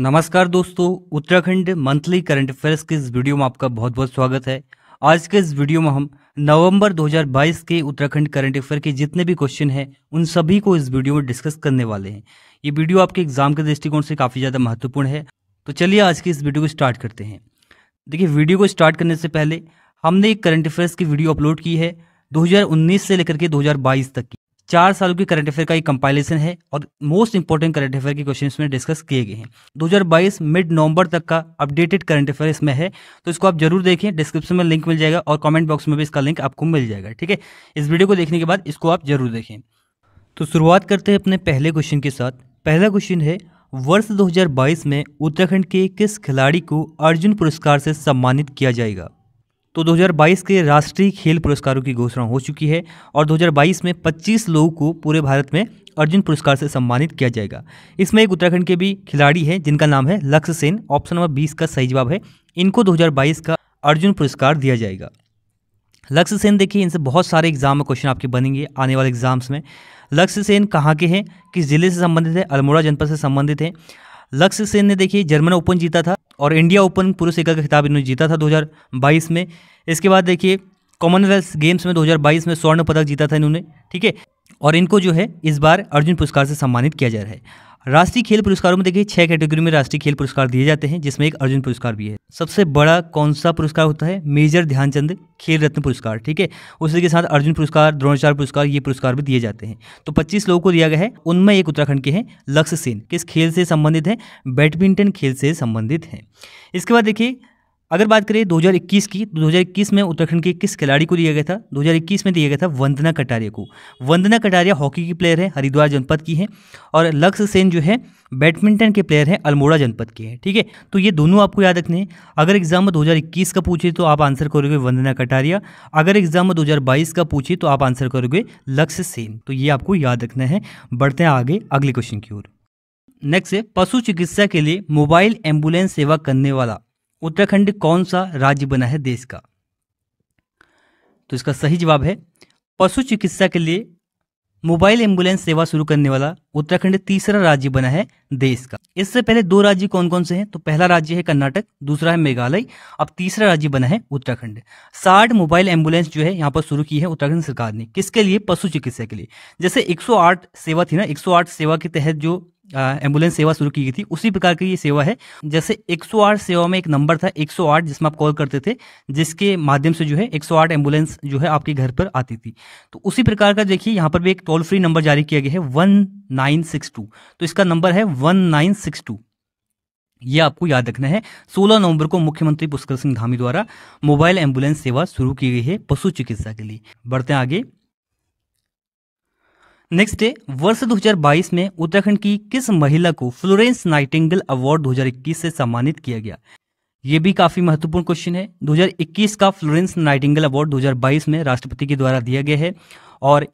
नमस्कार दोस्तों Uttarakhand monthly current affairs के इस वीडियो में आपका बहुत बहुत स्वागत है आज के इस वीडियो में हम नवंबर 2022 के उत्तराखंड करंट अफेयर के जितने भी क्वेश्चन हैं उन सभी को इस वीडियो में डिस्कस करने वाले हैं ये वीडियो आपके एग्जाम के दृष्टिकोण से काफ़ी ज़्यादा महत्वपूर्ण है तो चलिए आज की इस वीडियो को स्टार्ट करते हैं देखिए वीडियो को स्टार्ट करने से पहले हमने एक करंट अफेयर्स की वीडियो अपलोड की है 2019 से लेकर के 2022 तक की चार सालों की करंट अफेयर का एक कंपाइलेशन है और मोस्ट इंपॉर्टेंट करंट अफेयर के क्वेश्चन में डिस्कस किए गए हैं 2022 मिड नवंबर तक का अपडेटेड करंट अफेयर इसमें है तो इसको आप जरूर देखें डिस्क्रिप्शन में लिंक मिल जाएगा और कमेंट बॉक्स में भी इसका लिंक आपको मिल जाएगा ठीक है इस वीडियो को देखने के बाद इसको आप जरूर देखें तो शुरुआत करते हैं अपने पहले क्वेश्चन के साथ पहला क्वेश्चन है वर्ष दो में उत्तराखंड के किस खिलाड़ी को अर्जुन पुरस्कार से सम्मानित किया जाएगा तो 2022 के राष्ट्रीय खेल पुरस्कारों की घोषणा हो चुकी है और 2022 में 25 लोगों को पूरे भारत में अर्जुन पुरस्कार से सम्मानित किया जाएगा इसमें एक उत्तराखंड के भी खिलाड़ी हैं जिनका नाम है लक्ष्य सेन ऑप्शन नंबर बीस का सही जवाब है इनको 2022 का अर्जुन पुरस्कार दिया जाएगा लक्ष्य सेन देखिए इनसे बहुत सारे एग्जाम में क्वेश्चन आपके बनेंगे आने वाले एग्जाम्स में लक्ष्य सेन कहाँ के हैं किस जिले से संबंधित है अल्मोड़ा जनपद से संबंधित है लक्ष्य सेन ने देखिए जर्मन ओपन जीता था और इंडिया ओपन पुरुष एकल का खिताब इन्होंने जीता था 2022 में इसके बाद देखिए कॉमनवेल्थ गेम्स में 2022 में स्वर्ण पदक जीता था इन्होंने ठीक है और इनको जो है इस बार अर्जुन पुरस्कार से सम्मानित किया जा रहा है राष्ट्रीय खेल पुरस्कारों में देखिए छह कैटेगरी में राष्ट्रीय खेल पुरस्कार दिए जाते हैं जिसमें एक अर्जुन पुरस्कार भी है सबसे बड़ा कौन सा पुरस्कार होता है मेजर ध्यानचंद खेल रत्न पुरस्कार ठीक है उसी के साथ अर्जुन पुरस्कार द्रोणाचार्य पुरस्कार ये पुरस्कार भी दिए जाते हैं तो पच्चीस लोगों को दिया गया है उनमें एक उत्तराखंड के हैं लक्ष्य सेन किस खेल से संबंधित है बैडमिंटन खेल से संबंधित है इसके बाद देखिए अगर बात करें 2021 की तो 2021 में उत्तराखंड के किस खिलाड़ी को दिया गया था 2021 में दिया गया था वंदना कटारिया को वंदना कटारिया हॉकी की प्लेयर है हरिद्वार जनपद की है और लक्ष्य सेन जो है बैडमिंटन के प्लेयर हैं अल्मोड़ा जनपद के हैं ठीक है थीके? तो ये दोनों आपको याद रखने हैं अगर एग्जाम में दो का पूछे तो आप आंसर करोगे वंदना कटारिया अगर एग्जाम में दो का पूछे तो आप आंसर करोगे लक्ष्य सेन तो ये आपको याद रखना है बढ़ते हैं आगे अगले क्वेश्चन की ओर नेक्स्ट है पशु चिकित्सा के लिए मोबाइल एम्बुलेंस सेवा करने वाला उत्तराखंड कौन सा राज्य बना है देश का तो इसका सही जवाब है पशु चिकित्सा के लिए मोबाइल एम्बुलेंस सेवा शुरू करने वाला उत्तराखंड तीसरा राज्य बना है देश का इससे पहले दो राज्य कौन कौन से हैं तो पहला राज्य है कर्नाटक दूसरा है मेघालय अब तीसरा राज्य बना है उत्तराखंड साठ मोबाइल एम्बुलेंस जो है यहाँ पर शुरू की है उत्तराखंड सरकार ने किसके लिए पशु चिकित्सा के लिए जैसे 108 सेवा थी ना 108 सेवा के तहत जो एम्बुलेंस सेवा शुरू की गई थी उसी प्रकार की ये सेवा है जैसे 108 सेवा में एक नंबर था 108 जिसमें आप कॉल करते थे जिसके माध्यम से जो है 108 एम्बुलेंस जो है आपके घर पर आती थी तो उसी प्रकार का देखिए यहाँ पर भी एक टोल फ्री नंबर जारी किया गया है वन तो इसका नंबर है वन ये आपको याद रखना है 16 नवंबर को मुख्यमंत्री पुष्कर सिंह धामी द्वारा मोबाइल एम्बुलेंस सेवा शुरू की गई है पशु चिकित्सा के लिए बढ़ते हैं आगे नेक्स्ट डे वर्ष 2022 में उत्तराखंड की किस महिला को फ्लोरेंस नाइटिंगल अवार्ड 2021 से सम्मानित किया गया ये भी काफी महत्वपूर्ण क्वेश्चन है 2021 का फ्लोरेंस नाइटिंगल अवार्ड 2022 में राष्ट्रपति के द्वारा दिया गया है और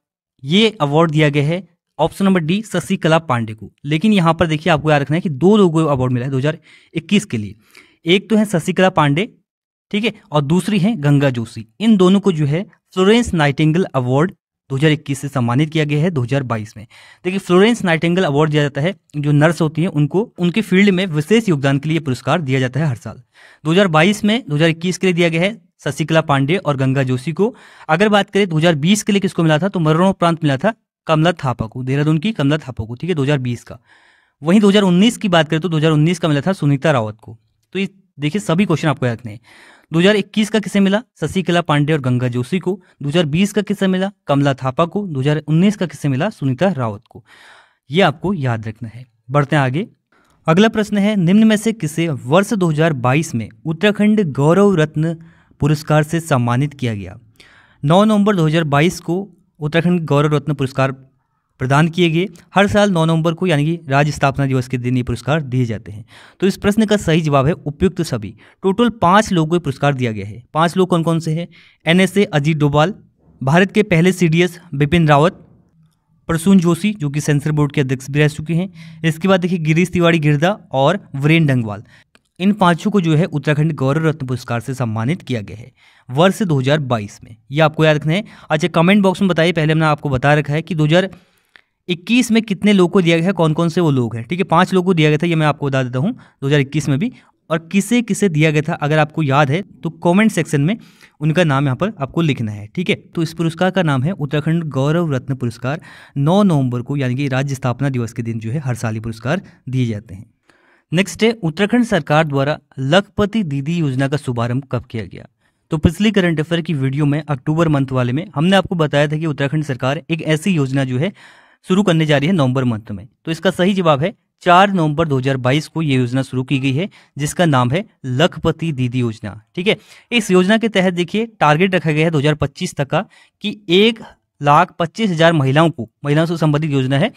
ये अवार्ड दिया गया है option number D Shashikala Pandey को लेकिन यहाँ पर देखिए आपको याद रखना है कि दो लोगों को अवार्ड मिला है दो के लिए एक तो है शशिकला पांडे ठीक है और दूसरी है गंगा जोशी इन दोनों को जो है फ्लोरेंस नाइटिंगल अवार्ड 2021 से सम्मानित किया गया है 2022 में देखिए फ्लोरेंस नाइटेंगल अवार्ड दिया जाता है जो नर्स होती हैं उनको उनके फील्ड में विशेष योगदान के लिए पुरस्कार दिया जाता है हर साल 2022 में 2021 के लिए दिया गया है शशिकला पांडे और गंगा जोशी को अगर बात करें 2020 के लिए किसको मिला था तो मरणोपरांत मिला था कमला थापा को देहरादून की कमला थापा को ठीक है दो का वहीं दो की बात करें तो दो का मिला था सुनीता रावत को तो ये देखिए सभी क्वेश्चन आपको याद रखने 2021 का किसे मिला शशिकला पांडे और गंगा जोशी को 2020 का किसे मिला कमला थापा को 2019 का किसे मिला सुनीता रावत को यह आपको याद रखना है बढ़ते हैं आगे अगला प्रश्न है निम्न में से किसे वर्ष 2022 में उत्तराखंड गौरव रत्न पुरस्कार से सम्मानित किया गया 9 नवंबर 2022 को उत्तराखंड गौरव रत्न पुरस्कार प्रदान किए गए हर साल 9 नवंबर को यानी कि राज्य स्थापना दिवस के दिन ये पुरस्कार दिए जाते हैं तो इस प्रश्न का सही जवाब है उपयुक्त सभी टोटल पाँच लोगों को पुरस्कार दिया गया है पाँच लोग कौन कौन से हैं एन एस अजीत डोभाल भारत के पहले सी बिपिन रावत प्रसून जोशी जो कि सेंसर बोर्ड के अध्यक्ष भी रह चुके हैं इसके बाद देखिए गिरीश तिवारी गिरदा और वरेन डंगवाल इन पांचों को जो है उत्तराखंड गौरव रत्न पुरस्कार से सम्मानित किया गया है वर्ष 2022 में ये आपको याद रखना है अच्छा कमेंट बॉक्स में बताइए पहले हमने आपको बता रखा है कि इक्कीस में कितने लोग को दिया गया है कौन कौन से वो लोग हैं ठीक है पाँच लोगों को दिया गया था ये मैं आपको बता देता हूँ 2021 में भी और किसे किसे दिया गया था अगर आपको याद है तो कमेंट सेक्शन में उनका नाम यहाँ पर आपको लिखना है ठीक है तो इस पुरस्कार का नाम है उत्तराखंड गौरव रत्न पुरस्कार 9 नवंबर को यानी कि राज्य स्थापना दिवस के दिन जो है हर साल ये पुरस्कार दिए जाते हैं नेक्स्ट है उत्तराखंड सरकार द्वारा लखपति दीदी योजना का शुभारंभ कब किया गया तो पिछली करंट अफेयर की वीडियो में अक्टूबर मंथ वाले में हमने आपको बताया था कि उत्तराखंड सरकार एक ऐसी योजना जो है शुरू करने जा रही है नवंबर मंथ में तो इसका सही जवाब है चार नवंबर 2022 को ये योजना शुरू की गई है जिसका नाम है लखपति दीदी योजना ठीक है इस योजना के तहत देखिए टारगेट रखा गया है 2025 तक का कि एक लाख पच्चीस हजार महिलाओं को महिलाओं से संबंधित योजना है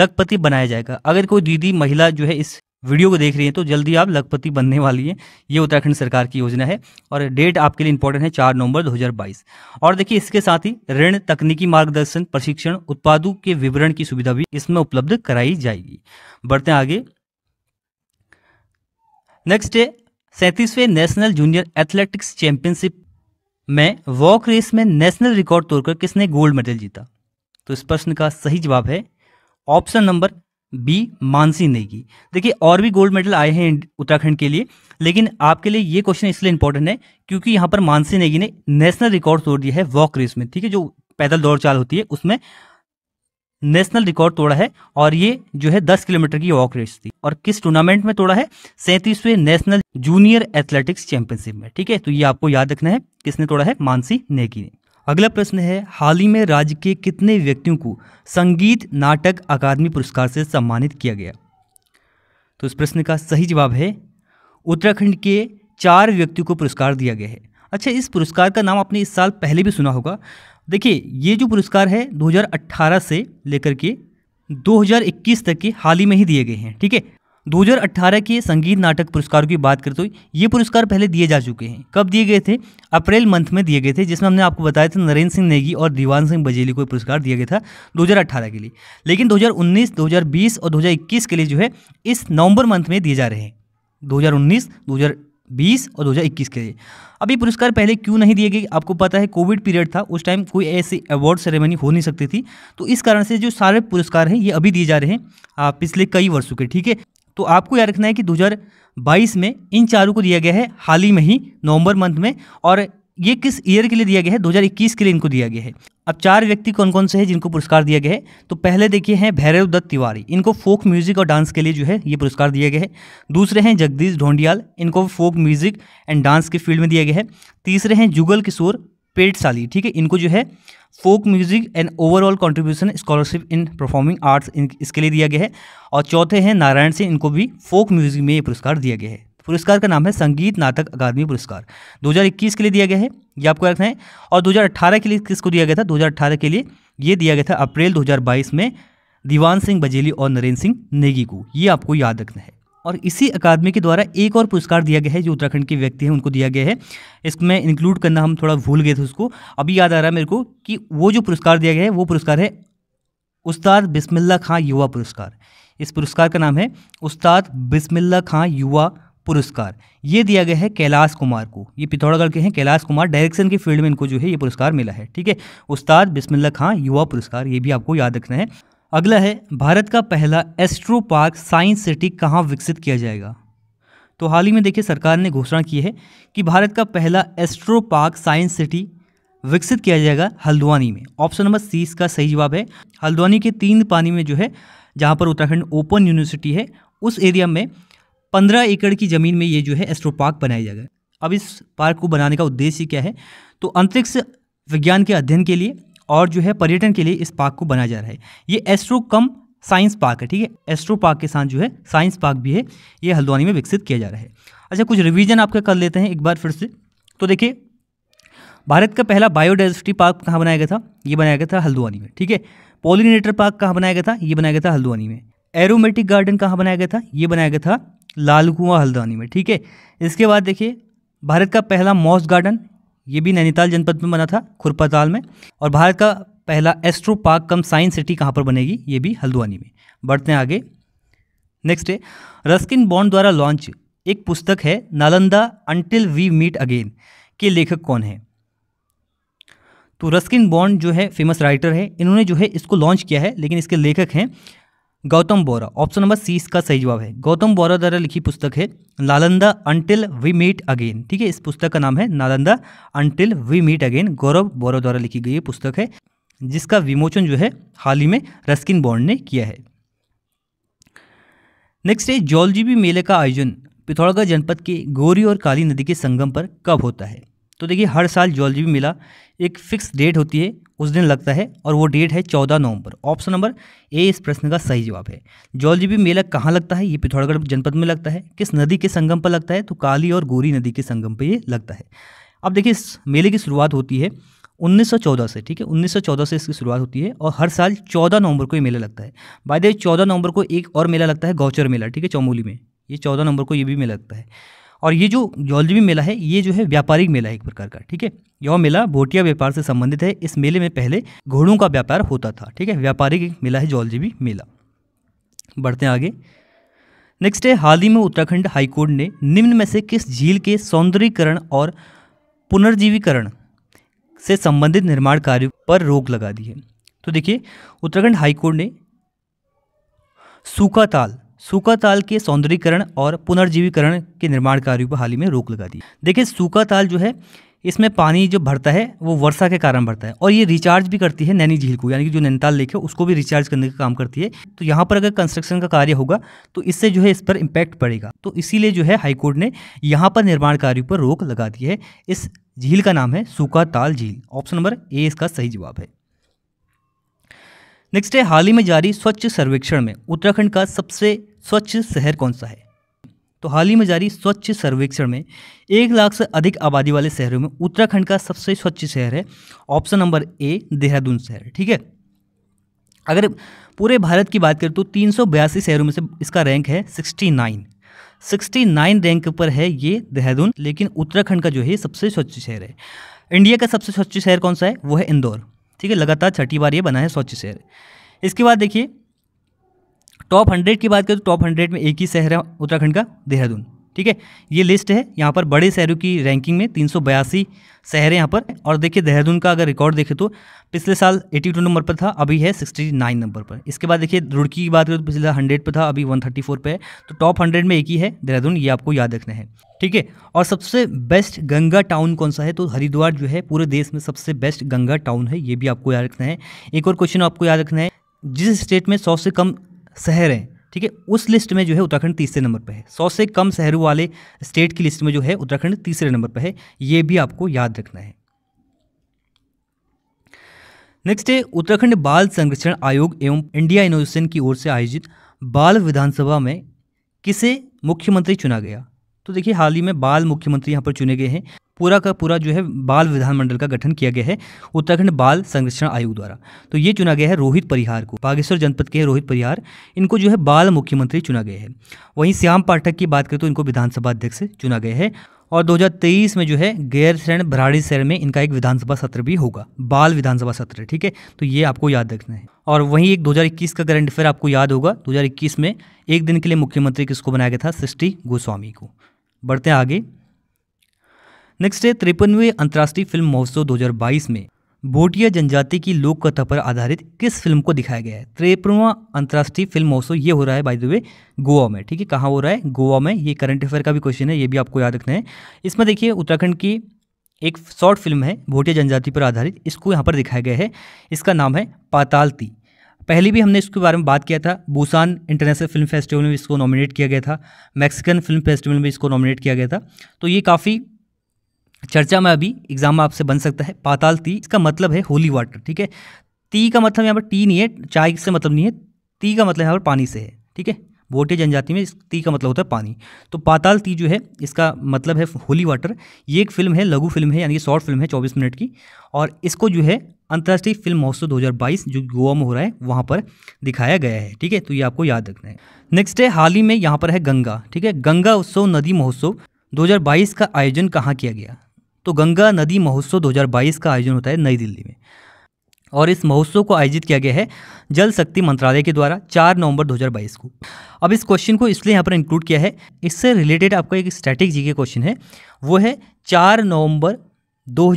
लखपति बनाया जाएगा अगर कोई दीदी महिला जो है इस वीडियो को देख रही हैं तो जल्दी आप लखपति बनने वाली हैं ये उत्तराखंड सरकार की योजना है और डेट आपके लिए इंपॉर्टेंट है चार नवंबर 2022 और देखिए इसके साथ ही ऋण तकनीकी मार्गदर्शन प्रशिक्षण उत्पादों के विवरण की सुविधा भी इसमें उपलब्ध कराई जाएगी बढ़ते आगे नेक्स्ट है सैंतीसवें नेशनल जूनियर एथलेटिक्स चैंपियनशिप में वॉक रेस में नेशनल रिकॉर्ड तोड़कर किसने गोल्ड मेडल जीता तो इस प्रश्न का सही जवाब है option number B Mansi Negi देखिए और भी गोल्ड मेडल आए हैं उत्तराखंड के लिए लेकिन आपके लिए ये क्वेश्चन इसलिए इंपॉर्टेंट है क्योंकि यहाँ पर मानसी नेगी ने नेशनल रिकॉर्ड तोड़ दिया है वॉक रेस में ठीक है जो पैदल दौड़ चाल होती है उसमें नेशनल रिकॉर्ड तोड़ा है और ये जो है दस किलोमीटर की वॉक रेस थी और किस टूर्नामेंट में तोड़ा है सैंतीसवें नेशनल जूनियर एथलेटिक्स चैंपियनशिप में ठीक है तो ये आपको याद रखना है किसने तोड़ा है मानसी नेगी ने अगला प्रश्न है हाल ही में राज्य के कितने व्यक्तियों को संगीत नाटक अकादमी पुरस्कार से सम्मानित किया गया तो इस प्रश्न का सही जवाब है उत्तराखंड के चार व्यक्तियों को पुरस्कार दिया गया है अच्छा इस पुरस्कार का नाम आपने इस साल पहले भी सुना होगा देखिए ये जो पुरस्कार है 2018 से लेकर के 2021 तक के हाल ही में ही दिए गए हैं ठीक है 2018 के संगीत नाटक पुरस्कारों की बात करते हुए ये पुरस्कार पहले दिए जा चुके हैं कब दिए गए थे अप्रैल मंथ में दिए गए थे जिसमें हमने आपको बताया था नरेंद्र सिंह नेगी और दीवान सिंह बजेली को पुरस्कार दिया गया था 2018 के लिए लेकिन 2019, 2020 और 2021 के लिए जो है इस नवंबर मंथ में दिए जा रहे हैं हजार बीस और 2021 के लिए अब ये पुरस्कार पहले क्यों नहीं दिए गए आपको पता है कोविड पीरियड था उस टाइम कोई ऐसी अवार्ड सेरेमनी हो नहीं सकती थी तो इस कारण से जो सारे पुरस्कार हैं ये अभी दिए जा रहे हैं पिछले कई वर्षों के ठीक है तो आपको याद रखना है कि 2022 में इन चारों को दिया गया है हाल ही में ही नवंबर मंथ में और ये किस ईयर के लिए दिया गया है 2021 के लिए इनको दिया गया है अब चार व्यक्ति कौन कौन से हैं जिनको पुरस्कार दिया गया है तो पहले देखिए हैं भैरव दत्त तिवारी इनको फोक म्यूजिक और डांस के लिए जो है ये पुरस्कार दिया गया है दूसरे हैं जगदीश ढोंडियाल इनको फोक म्यूजिक एंड डांस के फील्ड में दिया गया है तीसरे हैं जुगल किशोर पेट साली ठीक है इनको जो है folk music and overall contribution scholarship in performing arts इसके लिए दिया गया है और चौथे हैं नारायण सिंह इनको भी फोक म्यूजिक में ये पुरस्कार दिया गया है पुरस्कार का नाम है संगीत नाटक अकादमी पुरस्कार 2021 के लिए दिया गया है ये आपको रखना है और 2018 के लिए किसको दिया गया था 2018 के लिए ये दिया गया था अप्रैल 2022 में दीवान सिंह बजेली और नरेंद्र सिंह नेगी को ये आपको याद रखना है और इसी अकादमी के द्वारा एक और पुरस्कार दिया गया है जो उत्तराखंड के व्यक्ति हैं उनको दिया गया है इसमें इंक्लूड करना हम थोड़ा भूल गए थे उसको अभी याद आ रहा है मेरे को कि वो जो पुरस्कार दिया गया है वो पुरस्कार है उस्ताद बिस्मिल्ला खां युवा पुरस्कार इस पुरस्कार का नाम है उस्ताद बिस्मिल्ला खां युवा पुरस्कार ये दिया गया है कैलाश कुमार को ये पिथौरागढ़ के हैं कैलाश कुमार डायरेक्शन के फील्ड में इनको जो है ये पुरस्कार मिला है ठीक है उस्ताद बिस्मिल्ला खां युवा पुरस्कार ये भी आपको याद रखना है अगला है भारत का पहला एस्ट्रो पार्क साइंस सिटी कहाँ विकसित किया जाएगा तो हाल ही में देखिए सरकार ने घोषणा की है कि भारत का पहला एस्ट्रो पार्क साइंस सिटी विकसित किया जाएगा हल्द्वानी में ऑप्शन नंबर सी इसका सही जवाब है हल्द्वानी के तीन पानी में जो है जहाँ पर उत्तराखंड ओपन यूनिवर्सिटी है उस एरिया में पंद्रह एकड़ की ज़मीन में ये जो है एस्ट्रो पार्क बनाया जाएगा अब इस पार्क को बनाने का उद्देश्य क्या है तो अंतरिक्ष विज्ञान के अध्ययन के लिए और जो है पर्यटन के लिए इस पार्क को बनाया जा रहा है ये एस्ट्रो कम साइंस पार्क है ठीक है एस्ट्रो पार्क के साथ जो है साइंस पार्क भी है ये हल्द्वानी में विकसित किया जा रहा है अच्छा कुछ रिविजन आपका कर लेते हैं एक बार फिर से तो देखिए भारत का पहला बायोडाइवर्सिटी पार्क कहाँ बनाया गया था ये बनाया गया था हल्द्वानी में ठीक है पोलिनेटर पार्क कहाँ बनाया गया था ये बनाया गया था हल्द्वानी में एरोमेटिक गार्डन कहाँ बनाया गया था ये बनाया गया था लाल कुआं हल्द्वानी में ठीक है इसके बाद देखिए भारत का पहला मॉस गार्डन ये भी नैनीताल जनपद में बना था खुरपाताल में और भारत का पहला astro park cum science city कहाँ पर बनेगी ये भी हल्द्वानी में बढ़ते हैं आगे नेक्स्ट है रस्किन बॉन्ड द्वारा लॉन्च एक पुस्तक है Nalanda until we meet again के लेखक कौन है तो रस्किन बॉन्ड जो है फेमस राइटर है इन्होंने जो है इसको लॉन्च किया है लेकिन इसके लेखक हैं Gautam Bora option number C इसका सही जवाब है गौतम बोरा द्वारा लिखी पुस्तक है Nalanda until we meet again ठीक है इस पुस्तक का नाम है Nalanda until we meet again Gaurav Bora द्वारा लिखी गई पुस्तक है जिसका विमोचन जो है हाल ही में रस्किन बॉन्ड ने किया है नेक्स्ट है जौलजीबी मेले का आयोजन पिथौरागढ़ जनपद के गोरी और काली नदी के संगम पर कब होता है तो देखिए हर साल ज्वेलरी भी मिला एक फिक्स डेट होती है उस दिन लगता है और वो डेट है चौदह नवंबर ऑप्शन नंबर ए इस प्रश्न का सही जवाब है जॉलजी भी मेला कहाँ लगता है ये पिथौरागढ़ जनपद में लगता है किस नदी के संगम पर लगता है तो काली और गोरी नदी के संगम पर ये लगता है अब देखिए इस मेले की शुरुआत होती है 1914 से ठीक है 1914 से इसकी शुरुआत होती है और हर साल 14 नवंबर को ये मेला लगता है बाय द वे 14 नवंबर को एक और मेला लगता है गौचर मेला ठीक है चमोली में ये 14 नवंबर को ये भी मेला लगता है और ये जो जौलजीबी मेला है ये जो है व्यापारिक मेला है एक प्रकार का ठीक है यह मेला भोटिया व्यापार से संबंधित है इस मेले में पहले घोड़ों का व्यापार होता था ठीक है व्यापारिक मेला है जौलजीवी मेला बढ़ते हैं आगे नेक्स्ट है हाल ही में उत्तराखंड हाईकोर्ट ने निम्न में से किस झील के सौंदर्यीकरण और पुनर्जीवीकरण से संबंधित निर्माण कार्य पर रोक लगा दी है तो देखिए उत्तराखंड हाईकोर्ट ने सूखा ताल सूखा ताल के सौंदर्यीकरण और पुनर्जीवीकरण के निर्माण कार्यों पर हाल ही में रोक लगा दी देखिए सूखा ताल जो है इसमें पानी जो भरता है वो वर्षा के कारण भरता है और ये रिचार्ज भी करती है नैनी झील को यानी कि जो नैनीताल लेक है उसको भी रिचार्ज करने का काम करती है तो यहाँ पर अगर कंस्ट्रक्शन का कार्य होगा तो इससे जो है इस पर इम्पैक्ट पड़ेगा तो इसीलिए जो है हाईकोर्ट ने यहाँ पर निर्माण कार्यों पर रोक लगा दी है इस झील का नाम है सूखा ताल झील ऑप्शन नंबर ए इसका सही जवाब है नेक्स्ट है हाल ही में जारी स्वच्छ सर्वेक्षण में उत्तराखंड का सबसे स्वच्छ शहर कौन सा है तो हाल ही में जारी स्वच्छ सर्वेक्षण में एक लाख से अधिक आबादी वाले शहरों में उत्तराखंड का सबसे स्वच्छ शहर है ऑप्शन नंबर ए देहरादून शहर ठीक है अगर पूरे भारत की बात करें तो तीन शहरों में से इसका रैंक है sixty nine sixty nine rank पर है ये देहरादून लेकिन उत्तराखंड का जो है सबसे स्वच्छ शहर है इंडिया का सबसे स्वच्छ शहर कौन सा है वो है इंदौर ठीक है लगातार छठी बार ये बना है स्वच्छ शहर इसके बाद देखिए टॉप हंड्रेड की बात करें तो टॉप हंड्रेड में एक ही शहर है उत्तराखंड का देहरादून ठीक है ये लिस्ट है यहाँ पर बड़े शहरों की रैंकिंग में तीन सौ बयासी शहर यहाँ पर और देखिए देहरादून का अगर रिकॉर्ड देखें तो पिछले साल 82 नंबर पर था अभी है 69 नंबर पर इसके बाद देखिए रुड़की की बात करें तो साल 100 पर था अभी 134 पे है तो टॉप 100 में एक ही है देहरादून ये आपको याद रखना है ठीक है और सबसे बेस्ट गंगा टाउन कौन सा है तो हरिद्वार जो है पूरे देश में सबसे बेस्ट गंगा टाउन है ये भी आपको याद रखना है एक और क्वेश्चन आपको याद रखना है जिस स्टेट में सौ से कम शहर हैं ठीक है उस लिस्ट में जो है उत्तराखंड तीसरे नंबर पर है सौ से कम शहरों वाले स्टेट की लिस्ट में जो है उत्तराखंड तीसरे नंबर पर है ये भी आपको याद रखना है नेक्स्ट है उत्तराखंड बाल संरक्षण आयोग एवं इंडिया इनोवेशन की ओर से आयोजित बाल विधानसभा में किसे मुख्यमंत्री चुना गया तो देखिए हाल ही में बाल मुख्यमंत्री यहाँ पर चुने गए हैं पूरा का पूरा जो है बाल विधानमंडल का गठन किया गया है उत्तराखंड बाल संरक्षण आयोग द्वारा तो ये चुना गया है रोहित परिहार को बागेश्वर जनपद के रोहित परिहार इनको जो है बाल मुख्यमंत्री चुना गया है वहीं श्याम पाठक की बात करें तो इनको विधानसभा अध्यक्ष चुना गया है और 2023 में जो है गैर शरण भराड़ी शहर में इनका एक विधानसभा सत्र भी होगा बाल विधानसभा सत्र ठीक है तो ये आपको याद रखना है और वहीं एक 2021 का करंट अफेयर आपको याद होगा 2021 में एक दिन के लिए मुख्यमंत्री किसको बनाया गया था सृष्टि गोस्वामी को बढ़ते हैं आगे नेक्स्ट है तिरपनवे अंतर्राष्ट्रीय फिल्म महोत्सव 2022 में भोटिया जनजाति की लोक कथा पर आधारित किस फिल्म को दिखाया गया है त्रेपनवा अंतर्राष्ट्रीय फिल्म महोत्सव ये हो रहा है बाय द वे गोवा में ठीक है कहाँ हो रहा है गोवा में ये करंट अफेयर का भी क्वेश्चन है ये भी आपको याद रखना है इसमें देखिए उत्तराखंड की एक शॉर्ट फिल्म है भोटिया जनजाति पर आधारित इसको यहाँ पर दिखाया गया है इसका नाम है पातालती पहले भी हमने इसके बारे में बात किया था बूसान इंटरनेशनल फिल्म फेस्टिवल में इसको नॉमिनेट किया गया था मैक्सिकन फिल्म फेस्टिवल में इसको नॉमिनेट किया गया था तो ये काफ़ी चर्चा में अभी एग्जाम में आपसे बन सकता है पाताल ती इसका मतलब है होली वाटर ठीक है ती का मतलब यहाँ पर टी नहीं है चाय से मतलब नहीं है ती का मतलब यहाँ पर पानी से है ठीक है बोटे जनजाति में ती का मतलब होता है पानी तो पाताल ती जो है इसका मतलब है होली वाटर ये एक फिल्म है लघु फिल्म है यानी कि शॉर्ट फिल्म है चौबीस मिनट की और इसको जो है अंतर्राष्ट्रीय फिल्म महोत्सव 2022 जो गोवा में हो रहा है वहाँ पर दिखाया गया है ठीक है तो ये आपको याद रखना है नेक्स्ट है हाल ही में यहाँ पर है गंगा ठीक है गंगा उत्सव नदी महोत्सव 2022 का आयोजन कहाँ किया गया तो गंगा नदी महोत्सव 2022 का आयोजन होता है नई दिल्ली में और इस महोत्सव को आयोजित किया गया है जल शक्ति मंत्रालय के द्वारा 4 नवंबर 2022 को अब इस क्वेश्चन को इसलिए यहाँ पर इंक्लूड किया है इससे रिलेटेड आपका एक स्टैटिक जी के क्वेश्चन है वो है चार नवंबर दो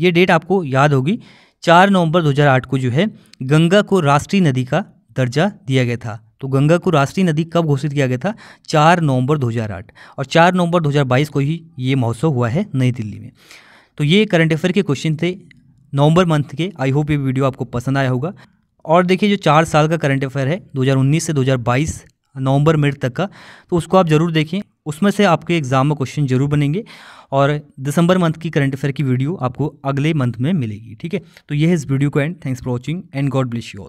ये डेट आपको याद होगी चार नवंबर 2008 को जो है गंगा को राष्ट्रीय नदी का दर्जा दिया गया था तो गंगा को राष्ट्रीय नदी कब घोषित किया गया था 4 नवंबर 2008 और 4 नवंबर 2022 को ही ये महोत्सव हुआ है नई दिल्ली में तो ये करंट अफेयर के क्वेश्चन थे नवंबर मंथ के आई होप ये वीडियो आपको पसंद आया होगा और देखिए जो चार साल का करंट अफेयर है 2019 से 2022 नवंबर मिड तक का तो उसको आप ज़रूर देखें उसमें से आपके एग्ज़ाम में क्वेश्चन जरूर बनेंगे और दिसंबर मंथ की करंट अफेयर की वीडियो आपको अगले मंथ में मिलेगी ठीक है तो यह है इस वीडियो को and thanks for watching and God bless you all